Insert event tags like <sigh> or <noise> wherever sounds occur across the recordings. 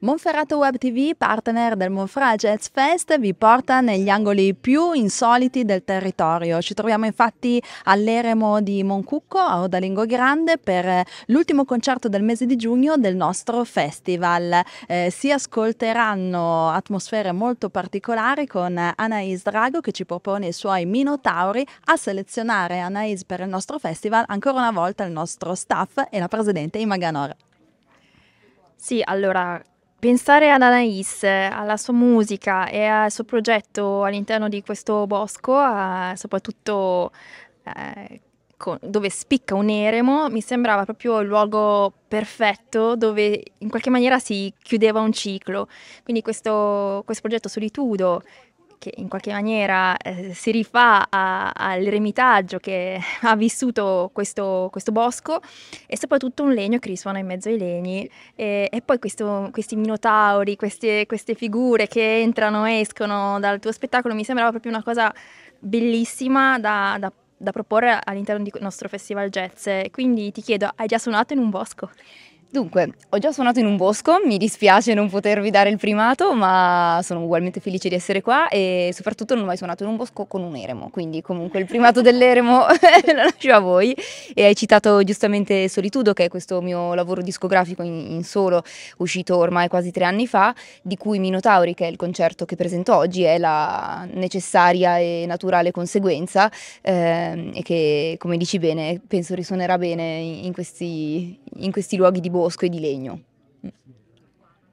Monferrato Web TV, partner del Monfra Jazz Fest, vi porta negli angoli più insoliti del territorio. Ci troviamo infatti all'eremo di Moncucco, a Odalingo Grande, per l'ultimo concerto del mese di giugno del nostro festival. Eh, si ascolteranno atmosfere molto particolari con Anais Drago che ci propone i suoi Minotauri. A selezionare Anais per il nostro festival, ancora una volta il nostro staff e la presidente Imaganor. Sì, allora Pensare ad Anais, alla sua musica e al suo progetto all'interno di questo bosco, eh, soprattutto eh, con, dove spicca un eremo, mi sembrava proprio il luogo perfetto dove in qualche maniera si chiudeva un ciclo. Quindi questo, questo progetto Solitudo che in qualche maniera eh, si rifà all'eremitaggio che <laughs> ha vissuto questo, questo, bosco e soprattutto un legno che risuona in mezzo ai legni e, e poi questo, questi minotauri, queste, queste figure che entrano e escono dal tuo spettacolo mi sembrava proprio una cosa bellissima da, da da proporre all'interno del nostro festival jazz. Quindi ti chiedo, hai già suonato in un bosco? Dunque, ho già suonato in un bosco, mi dispiace non potervi dare il primato, ma sono ugualmente felice di essere qua e soprattutto non ho mai suonato in un bosco con un eremo, quindi comunque il primato dell'eremo <laughs> lo lascio a voi. E hai citato giustamente Solitudo, che è questo mio lavoro discografico in, in, solo, uscito ormai quasi tre anni fa, di cui Minotauri, che è il concerto che presento oggi, è la necessaria e naturale conseguenza ehm, e che, come dici bene, penso risuonerà bene in questi, in questi luoghi di bosco bosco e di legno.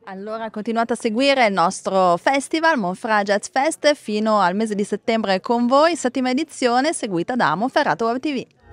Allora continuate a seguire il nostro festival Monfra Jazz Fest fino al mese di settembre con voi, settima edizione seguita da Monferrato Web TV.